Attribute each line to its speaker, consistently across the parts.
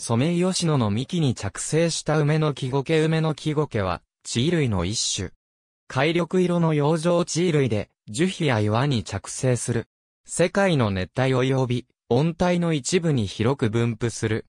Speaker 1: ソメイヨシノの幹に着生した梅の木ケ梅の木ケは、地衣類の一種。海緑色の養生地衣類で、樹皮や岩に着生する。世界の熱帯及び、温帯の一部に広く分布する。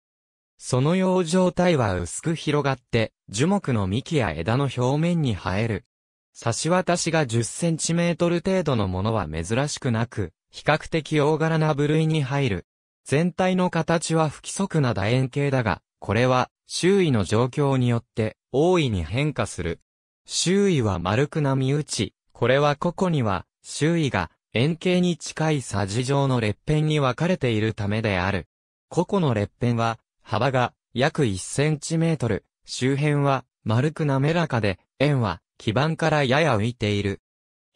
Speaker 1: その養生体は薄く広がって、樹木の幹や枝の表面に生える。差し渡しが10センチメートル程度のものは珍しくなく、比較的大柄な部類に入る。全体の形は不規則な楕円形だが、これは周囲の状況によって大いに変化する。周囲は丸く波打ち、これは個々には周囲が円形に近いさじ状の裂片に分かれているためである。個々の裂片は幅が約1センチメートル、周辺は丸く滑らかで、円は基板からやや浮いている。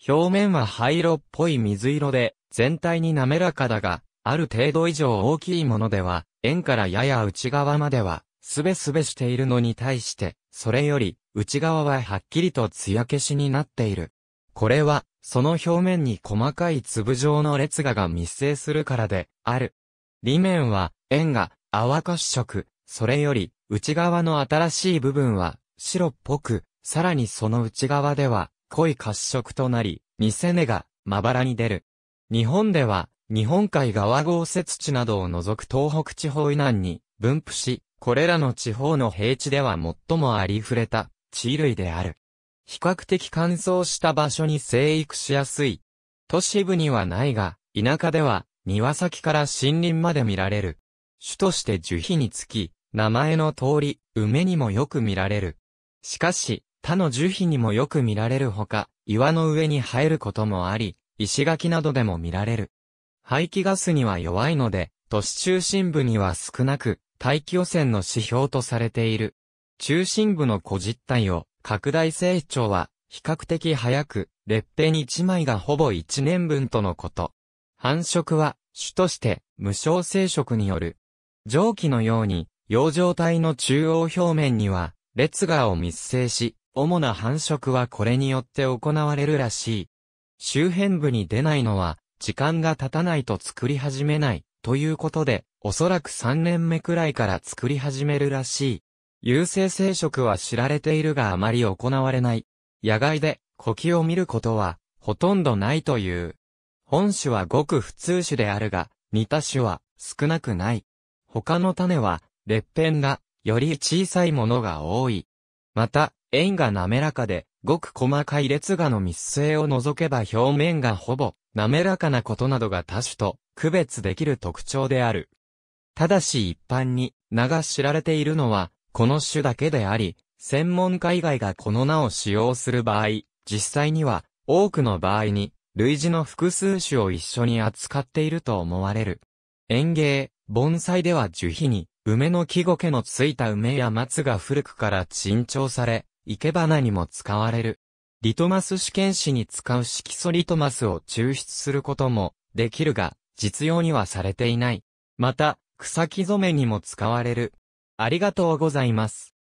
Speaker 1: 表面は灰色っぽい水色で、全体に滑らかだが、ある程度以上大きいものでは、円からやや内側までは、すべすべしているのに対して、それより、内側ははっきりと艶消しになっている。これは、その表面に細かい粒状の列画が密生するからで、ある。裏面は、円が、泡褐色、それより、内側の新しい部分は、白っぽく、さらにその内側では、濃い褐色となり、偽根が、まばらに出る。日本では、日本海側豪雪地などを除く東北地方以南に分布し、これらの地方の平地では最もありふれた地類である。比較的乾燥した場所に生育しやすい。都市部にはないが、田舎では庭先から森林まで見られる。種として樹皮につき、名前の通り、梅にもよく見られる。しかし、他の樹皮にもよく見られるほか、岩の上に生えることもあり、石垣などでも見られる。排気ガスには弱いので、都市中心部には少なく、大気汚染の指標とされている。中心部の小実体を拡大成長は比較的早く、列辺に1枚がほぼ1年分とのこと。繁殖は種として無償生殖による。蒸気のように、洋状体の中央表面には、列芽を密生し、主な繁殖はこれによって行われるらしい。周辺部に出ないのは、時間が経たないと作り始めない、ということで、おそらく3年目くらいから作り始めるらしい。有性生殖は知られているがあまり行われない。野外で、呼気を見ることは、ほとんどないという。本種はごく普通種であるが、似た種は、少なくない。他の種は、裂片が、より小さいものが多い。また、円が滑らかで、ごく細かい列画の密生を除けば表面がほぼ滑らかなことなどが多種と区別できる特徴である。ただし一般に名が知られているのは、この種だけであり、専門家以外がこの名を使用する場合、実際には多くの場合に類似の複数種を一緒に扱っていると思われる。園芸、盆栽では樹皮に梅の木苔のついた梅や松が古くから珍重され、生け花にも使われる。リトマス試験紙に使う色素リトマスを抽出することもできるが、実用にはされていない。また、草木染めにも使われる。ありがとうございます。